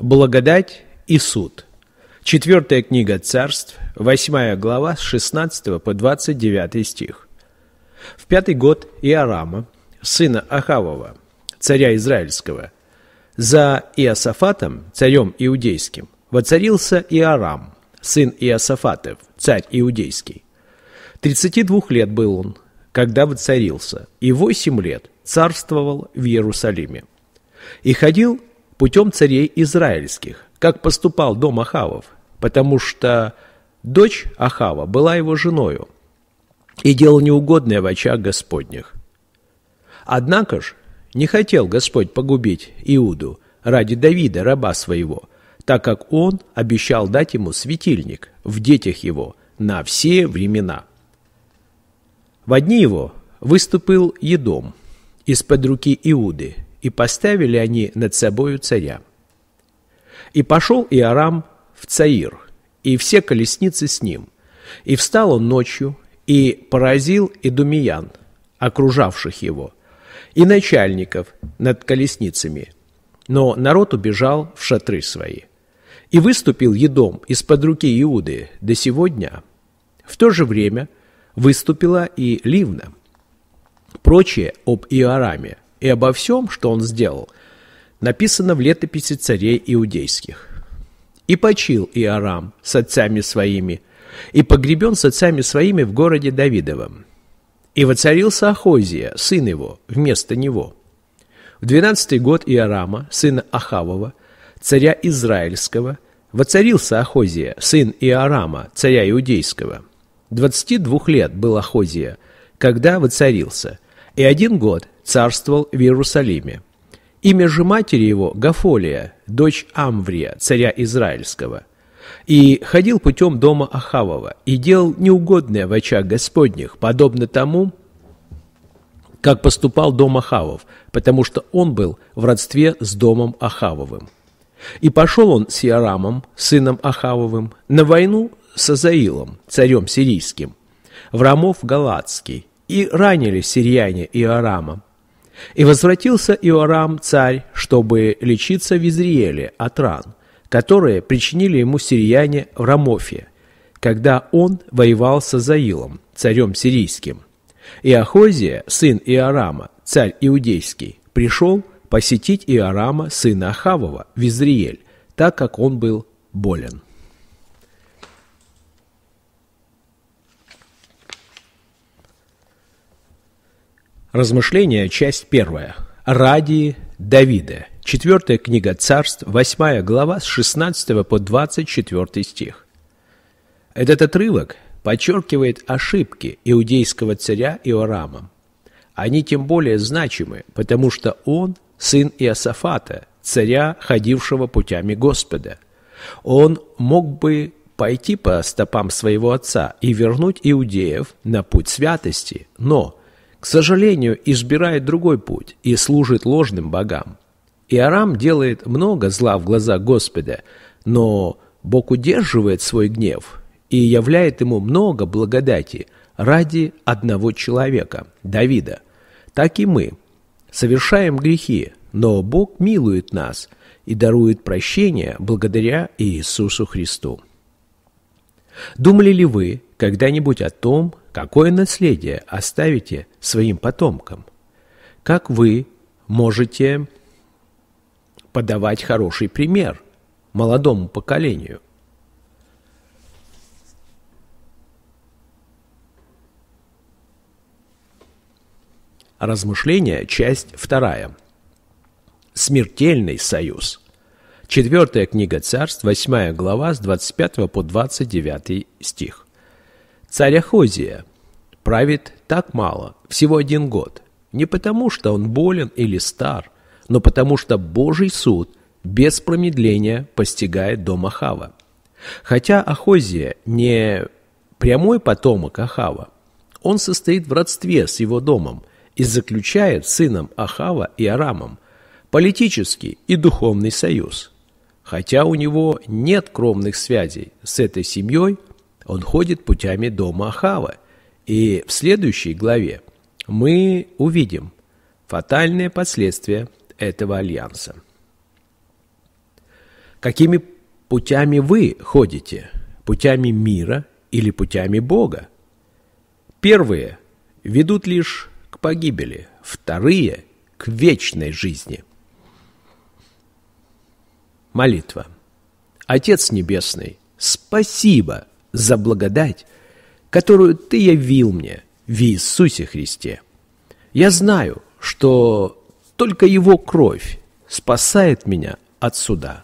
Благодать и суд. Четвертая книга царств, восьмая глава, с 16 по 29 стих. В пятый год Иорама, сына Ахавова, царя Израильского, за Иосафатом, царем иудейским, воцарился Иорам, сын Иосафатов, царь иудейский. 32 лет был он, когда воцарился, и восемь лет царствовал в Иерусалиме. И ходил путем царей израильских, как поступал дом Ахавов, потому что дочь Ахава была его женою и делал неугодное в очах Господних. Однако ж не хотел Господь погубить Иуду ради Давида, раба своего, так как он обещал дать ему светильник в детях его на все времена. В одни его выступил Едом из-под руки Иуды – и поставили они над собою царя. И пошел Иорам в Цаир, и все колесницы с ним. И встал он ночью, и поразил Эдумиян, окружавших его, и начальников над колесницами. Но народ убежал в шатры свои. И выступил Едом из-под руки Иуды до сегодня. В то же время выступила и Ливна. Прочее об Иораме – и обо всем, что он сделал, написано в летописи царей иудейских. «И почил Иорам с отцами своими, и погребен с отцами своими в городе Давидовом. И воцарился Ахозия, сын его, вместо него. В двенадцатый год Иорама, сына Ахавова, царя Израильского, воцарился Ахозия, сын Иорама, царя Иудейского. Двадцати двух лет был Ахозия, когда воцарился, и один год царствовал в Иерусалиме. Имя же матери его – Гафолия, дочь Амврия, царя Израильского. И ходил путем дома Ахавова, и делал неугодное в очах Господних, подобно тому, как поступал дом Ахавов, потому что он был в родстве с домом Ахавовым. И пошел он с Иорамом, сыном Ахавовым, на войну с Азаилом, царем сирийским, в Рамов Галатский, и ранили сирияне Иорама, и возвратился Иорам, царь, чтобы лечиться в Изриеле от ран, которые причинили ему сирияне в Рамофе, когда он воевал с Заилом царем сирийским. И Ахозия, сын Иорама, царь иудейский, пришел посетить Иорама, сына Ахавова, в Изриель, так как он был болен. Размышления, часть первая. Ради Давида. Четвертая книга царств, восьмая глава, с 16 по 24 стих. Этот отрывок подчеркивает ошибки иудейского царя Иорама. Они тем более значимы, потому что он – сын Иосафата, царя, ходившего путями Господа. Он мог бы пойти по стопам своего отца и вернуть иудеев на путь святости, но – к сожалению, избирает другой путь и служит ложным богам. Иорам делает много зла в глаза Господа, но Бог удерживает свой гнев и являет ему много благодати ради одного человека, Давида. Так и мы совершаем грехи, но Бог милует нас и дарует прощение благодаря Иисусу Христу. Думали ли вы, когда-нибудь о том, какое наследие оставите своим потомкам? Как вы можете подавать хороший пример молодому поколению? Размышления, часть вторая. Смертельный союз. Четвертая книга царств, восьмая глава, с 25 по 29 стих. Царь Ахозия правит так мало, всего один год. Не потому, что он болен или стар, но потому, что Божий суд без промедления постигает дом Ахава. Хотя Ахозия не прямой потомок Ахава, он состоит в родстве с его домом и заключает сыном Ахава и Арамом политический и духовный союз. Хотя у него нет кровных связей с этой семьей, он ходит путями дома Ахава. И в следующей главе мы увидим фатальные последствия этого альянса. Какими путями вы ходите? Путями мира или путями Бога? Первые ведут лишь к погибели, вторые – к вечной жизни. Молитва. Отец Небесный, спасибо, за благодать, которую Ты явил мне в Иисусе Христе. Я знаю, что только Его кровь спасает меня от суда.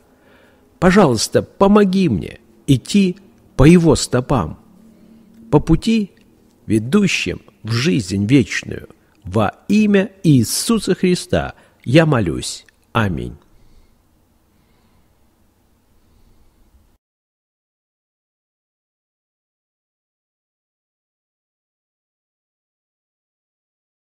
Пожалуйста, помоги мне идти по Его стопам, по пути, ведущим в жизнь вечную. Во имя Иисуса Христа я молюсь. Аминь.